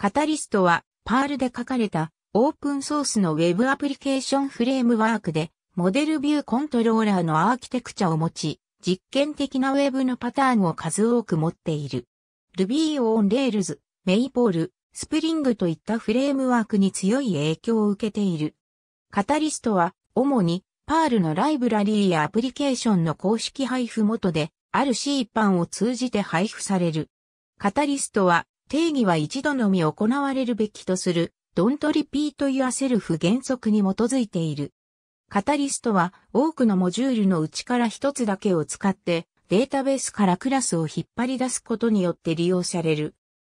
カタリストは、パールで書かれた、オープンソースのウェブアプリケーションフレームワークで、モデルビューコントローラーのアーキテクチャを持ち、実験的なウェブのパターンを数多く持っている。Ruby on Rails、Maple、Spring といったフレームワークに強い影響を受けている。カタリストは、主に、パールのライブラリーやアプリケーションの公式配布元で、ある C 般を通じて配布される。カタリストは、定義は一度のみ行われるべきとする、don't repeat yourself 原則に基づいている。カタリストは多くのモジュールのうちから一つだけを使ってデータベースからクラスを引っ張り出すことによって利用される。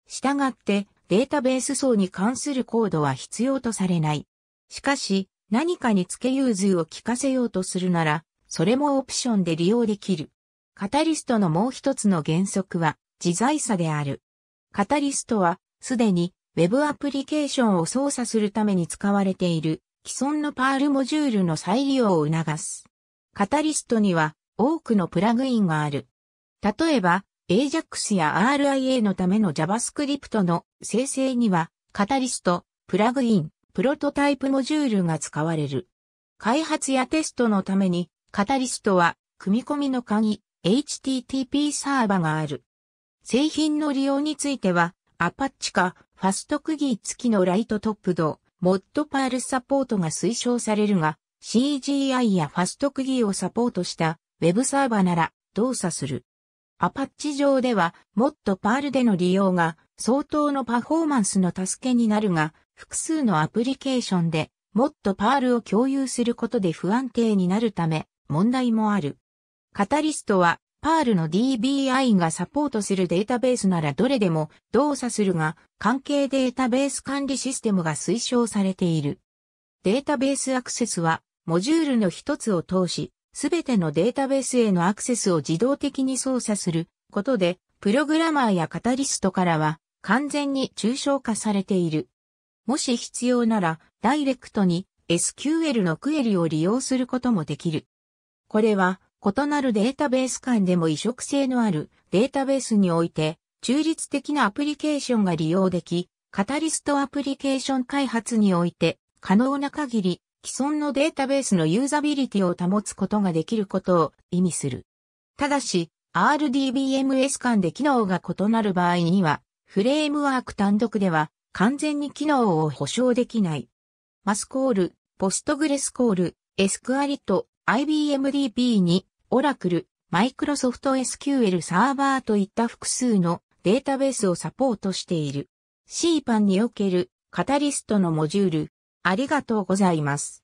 したがってデータベース層に関するコードは必要とされない。しかし何かに付け融通を聞かせようとするならそれもオプションで利用できる。カタリストのもう一つの原則は自在さである。カタリストは、すでに Web アプリケーションを操作するために使われている既存のパールモジュールの再利用を促す。カタリストには多くのプラグインがある。例えば、AJAX や RIA のための JavaScript の生成には、カタリスト、プラグイン、プロトタイプモジュールが使われる。開発やテストのために、カタリストは、組み込みの鍵、HTTP サーバがある。製品の利用については、アパッチか、ファストクギー付きのライトトップド、モッドパールサポートが推奨されるが、CGI やファストクギーをサポートしたウェブサーバなら動作する。アパッチ上では、モッドパールでの利用が相当のパフォーマンスの助けになるが、複数のアプリケーションで、モッドパールを共有することで不安定になるため、問題もある。カタリストはパールの DBI がサポートするデータベースならどれでも動作するが、関係データベース管理システムが推奨されている。データベースアクセスは、モジュールの一つを通し、すべてのデータベースへのアクセスを自動的に操作することで、プログラマーやカタリストからは完全に抽象化されている。もし必要なら、ダイレクトに SQL のクエリを利用することもできる。これは異なるデータベース間でも移植性のあるデータベースにおいて、中立的なアプリケーションが利用でき、カタリストアプリケーション開発において、可能な限り、既存のデータベースのユーザビリティを保つことができることを意味する。ただし、RDBMS 間で機能が異なる場合には、フレームワーク単独では完全に機能を保証できない。マスコール、ポストグレスコール、エスクアリット、i b m d b にオラクル、マイクロソフト SQL サーバーといった複数のデータベースをサポートしている。CPAN におけるカタリストのモジュール、ありがとうございます。